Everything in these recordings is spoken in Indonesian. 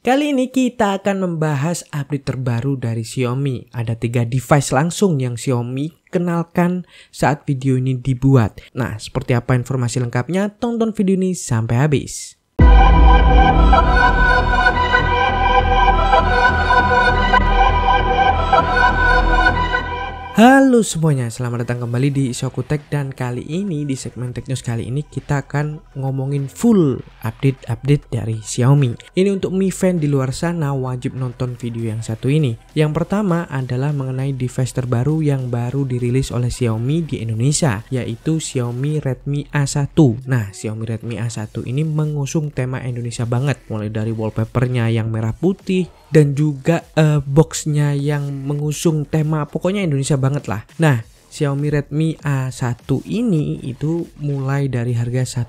Kali ini kita akan membahas update terbaru dari Xiaomi. Ada tiga device langsung yang Xiaomi kenalkan saat video ini dibuat. Nah, seperti apa informasi lengkapnya? Tonton video ini sampai habis. Halo semuanya, selamat datang kembali di Isoku Tech dan kali ini di segmen Tech News kali ini kita akan ngomongin full update-update dari Xiaomi. Ini untuk Mi fan di luar sana wajib nonton video yang satu ini. Yang pertama adalah mengenai device terbaru yang baru dirilis oleh Xiaomi di Indonesia, yaitu Xiaomi Redmi A1. Nah, Xiaomi Redmi A1 ini mengusung tema Indonesia banget, mulai dari wallpapernya yang merah putih dan juga uh, boxnya yang mengusung tema pokoknya Indonesia banget lah. Nah, Xiaomi Redmi A1 ini itu mulai dari harga 1,1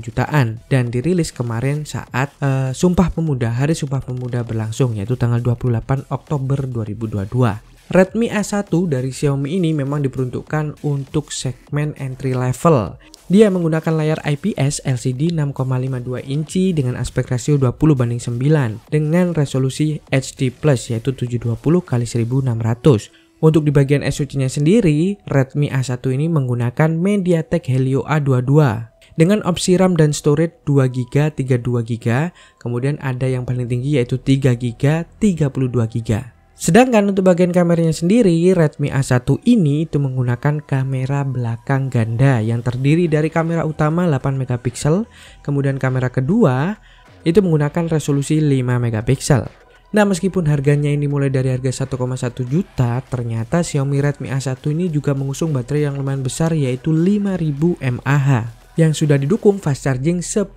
jutaan dan dirilis kemarin saat uh, Sumpah Pemuda, Hari Sumpah Pemuda berlangsung yaitu tanggal 28 Oktober 2022. Redmi A1 dari Xiaomi ini memang diperuntukkan untuk segmen entry level. Dia menggunakan layar IPS LCD 6,52 inci dengan aspek rasio 20 banding 9 dengan resolusi HD+, yaitu 720 x 1600 untuk di bagian SoC-nya sendiri, Redmi A1 ini menggunakan MediaTek Helio A22 dengan opsi RAM dan storage 2GB, 32GB, kemudian ada yang paling tinggi yaitu 3GB, 32GB. Sedangkan untuk bagian kameranya sendiri, Redmi A1 ini itu menggunakan kamera belakang ganda yang terdiri dari kamera utama 8 megapiksel, kemudian kamera kedua itu menggunakan resolusi 5 megapiksel. Nah meskipun harganya ini mulai dari harga 1,1 juta, ternyata Xiaomi Redmi A1 ini juga mengusung baterai yang lumayan besar yaitu 5000 mAh yang sudah didukung fast charging 10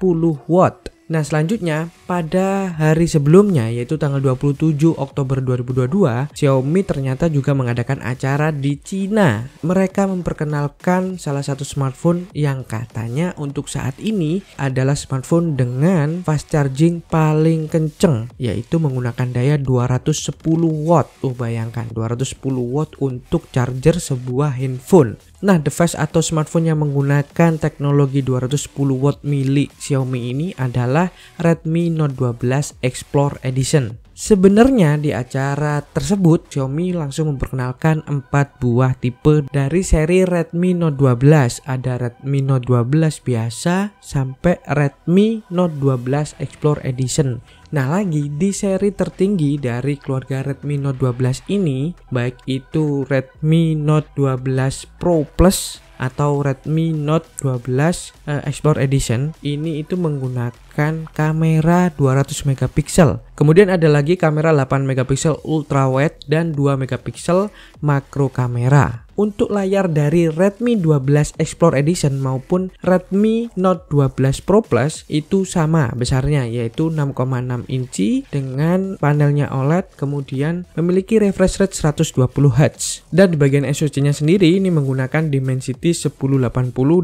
watt. Nah, selanjutnya pada hari sebelumnya yaitu tanggal 27 Oktober 2022, Xiaomi ternyata juga mengadakan acara di Cina. Mereka memperkenalkan salah satu smartphone yang katanya untuk saat ini adalah smartphone dengan fast charging paling kenceng yaitu menggunakan daya 210 watt. Tuh bayangkan 210 watt untuk charger sebuah handphone. Nah, device atau smartphone yang menggunakan teknologi 210 watt mili Xiaomi ini adalah Redmi Note 12 Explore Edition. Sebenarnya di acara tersebut Xiaomi langsung memperkenalkan empat buah tipe dari seri Redmi Note 12. Ada Redmi Note 12 biasa sampai Redmi Note 12 Explore Edition. Nah lagi di seri tertinggi dari keluarga Redmi Note 12 ini baik itu Redmi Note 12 Pro Plus atau Redmi Note 12 uh, Explore Edition ini itu menggunakan kamera 200 megapiksel. Kemudian ada lagi kamera 8 megapiksel ultrawide dan 2 megapiksel makro kamera untuk layar dari Redmi 12 Explore Edition maupun Redmi Note 12 Pro Plus itu sama besarnya yaitu 6,6 inci dengan panelnya OLED kemudian memiliki refresh rate 120Hz dan di bagian SoC-nya sendiri ini menggunakan Dimensity 1080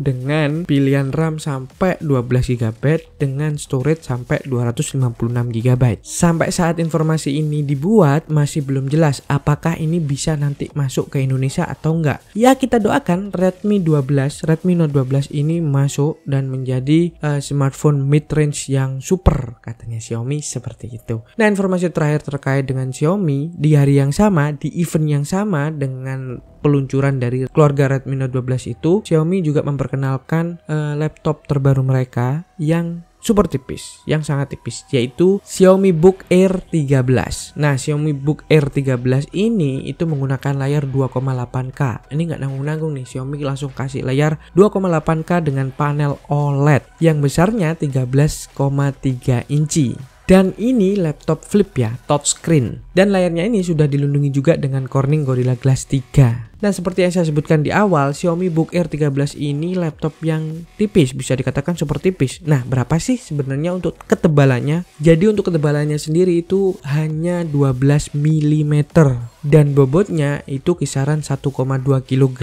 dengan pilihan RAM sampai 12GB dengan storage sampai 256GB sampai saat informasi ini dibuat masih belum jelas apakah ini bisa nanti masuk ke Indonesia atau enggak. Ya kita doakan Redmi 12, Redmi Note 12 ini masuk dan menjadi uh, smartphone mid range yang super katanya Xiaomi seperti itu. Nah, informasi terakhir terkait dengan Xiaomi di hari yang sama, di event yang sama dengan peluncuran dari keluarga Redmi Note 12 itu, Xiaomi juga memperkenalkan uh, laptop terbaru mereka yang super tipis, yang sangat tipis, yaitu Xiaomi Book Air 13. Nah, Xiaomi Book Air 13 ini itu menggunakan layar 2,8K. Ini nggak nanggung-nanggung nih, Xiaomi langsung kasih layar 2,8K dengan panel OLED yang besarnya 13,3 inci. Dan ini laptop flip ya, touchscreen. Dan layarnya ini sudah dilindungi juga dengan Corning Gorilla Glass 3. Dan seperti yang saya sebutkan di awal, Xiaomi Book Air 13 ini laptop yang tipis, bisa dikatakan super tipis. Nah, berapa sih sebenarnya untuk ketebalannya? Jadi untuk ketebalannya sendiri itu hanya 12 mm dan bobotnya itu kisaran 1,2 kg.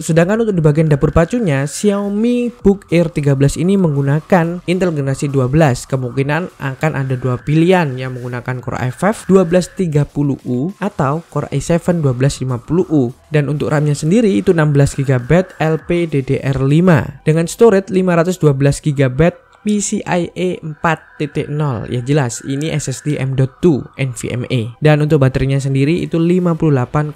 Sedangkan untuk di bagian dapur pacunya, Xiaomi Book Air 13 ini menggunakan Intel generasi 12. Kemungkinan akan ada dua pilihan yang menggunakan Core i5 1230U atau Core i7 1250U. Dan untuk RAM-nya sendiri itu 16GB LPDDR5 dengan storage 512GB PCIe 4.0 ya jelas ini SSD M.2 NVMe dan untuk baterainya sendiri itu 58,3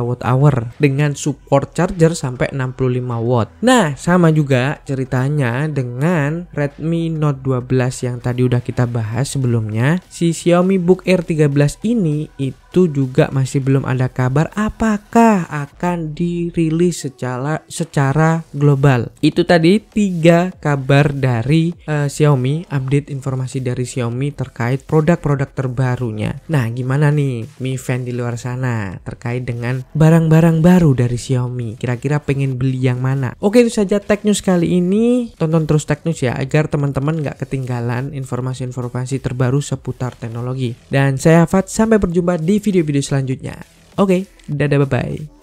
watt hour dengan support charger sampai 65 watt nah sama juga ceritanya dengan Redmi Note 12 yang tadi udah kita bahas sebelumnya si Xiaomi Book Air 13 ini itu itu juga masih belum ada kabar apakah akan dirilis secara secara global. Itu tadi tiga kabar dari uh, Xiaomi, update informasi dari Xiaomi terkait produk-produk terbarunya. Nah, gimana nih Mi fan di luar sana terkait dengan barang-barang baru dari Xiaomi? Kira-kira pengen beli yang mana? Oke, itu saja Tech News kali ini. Tonton terus Tech News ya agar teman-teman nggak ketinggalan informasi-informasi terbaru seputar teknologi. Dan saya Fat, sampai berjumpa di video-video selanjutnya. Oke, okay, dadah bye-bye.